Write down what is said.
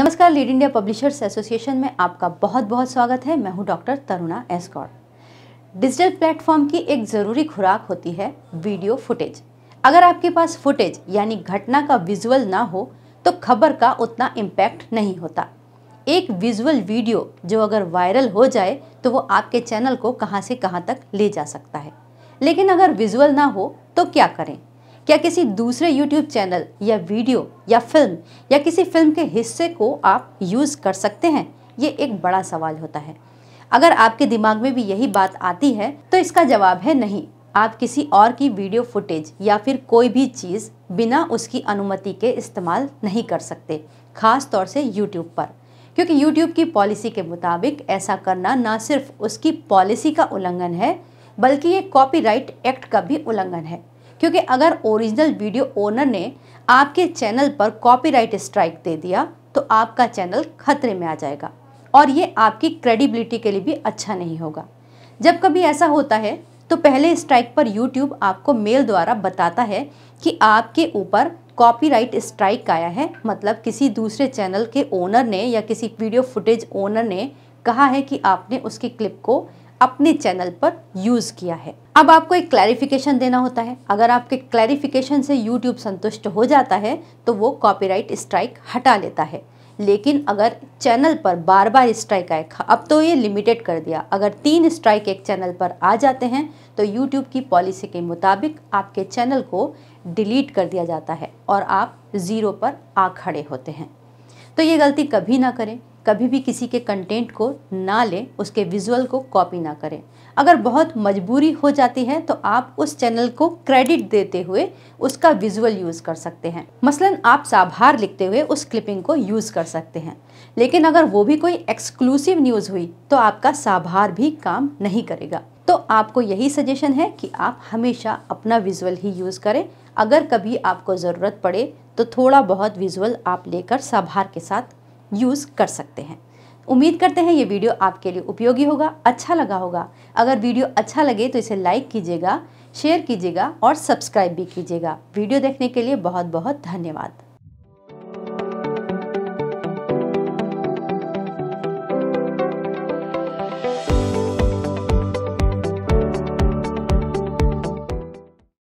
नमस्कार lead India publishers association में आपका बहुत बहुत स्वागत है मैं हूं डॉक्टर तरुणा एसकॉड डिजिटल प्लेटफॉर्म की एक ज़रूरी खुराक होती है वीडियो फुटेज अगर आपके पास फुटेज यानी घटना का विजुअल ना हो तो खबर का उतना इम्पैक्ट नहीं होता एक विजुअल वीडियो जो अगर वायरल हो जाए तो वो आपके चैनल को कहाँ से कहाँ तक ले जा सकता है लेकिन अगर विजुअल ना हो तो क्या करें क्या किसी दूसरे यूट्यूब चैनल या वीडियो या फिल्म या किसी फिल्म के हिस्से को आप यूज़ कर सकते हैं ये एक बड़ा सवाल होता है अगर आपके दिमाग में भी यही बात आती है तो इसका जवाब है नहीं आप किसी और की वीडियो फुटेज या फिर कोई भी चीज़ बिना उसकी अनुमति के इस्तेमाल नहीं कर सकते खास तौर से यूट्यूब पर क्योंकि यूट्यूब की पॉलिसी के मुताबिक ऐसा करना ना सिर्फ उसकी पॉलिसी का उल्लंघन है बल्कि ये कॉपीराइट एक्ट का भी उल्लंघन है क्योंकि अगर ओरिजिनल वीडियो ओनर ने आपके चैनल पर कॉपीराइट स्ट्राइक दे दिया तो आपका चैनल खतरे में आ जाएगा और ये आपकी क्रेडिबिलिटी के लिए भी अच्छा नहीं होगा जब कभी ऐसा होता है तो पहले स्ट्राइक पर यूट्यूब आपको मेल द्वारा बताता है कि आपके ऊपर कॉपीराइट स्ट्राइक आया है मतलब किसी दूसरे चैनल के ओनर ने या किसी वीडियो फुटेज ओनर ने कहा है कि आपने उसकी क्लिप को अपने चैनल पर यूज़ किया है अब आपको एक क्लैरिफिकेशन देना होता है अगर आपके क्लैरिफिकेशन से यूट्यूब संतुष्ट हो जाता है तो वो कॉपीराइट स्ट्राइक हटा लेता है लेकिन अगर चैनल पर बार बार स्ट्राइक आए अब तो ये लिमिटेड कर दिया अगर तीन स्ट्राइक एक चैनल पर आ जाते हैं तो यूट्यूब की पॉलिसी के मुताबिक आपके चैनल को डिलीट कर दिया जाता है और आप ज़ीरो पर आ खड़े होते हैं तो ये गलती कभी ना करें कभी भी किसी के कंटेंट को ना लें उसके विजुअल को कॉपी ना करें अगर बहुत मजबूरी हो जाती है तो आप उस चैनल को क्रेडिट देते हुए उसका विजुअल यूज़ कर सकते हैं मसलन आप साभार लिखते हुए उस क्लिपिंग को यूज़ कर सकते हैं लेकिन अगर वो भी कोई एक्सक्लूसिव न्यूज़ हुई तो आपका साभार भी काम नहीं करेगा तो आपको यही सजेशन है कि आप हमेशा अपना विजुअल ही यूज़ करें अगर कभी आपको ज़रूरत पड़े तो थोड़ा बहुत विजुअल आप लेकर साभार के साथ यूज़ कर सकते हैं उम्मीद करते हैं ये वीडियो आपके लिए उपयोगी होगा अच्छा लगा होगा अगर वीडियो अच्छा लगे तो इसे लाइक कीजिएगा शेयर कीजिएगा और सब्सक्राइब भी कीजिएगा वीडियो देखने के लिए बहुत बहुत धन्यवाद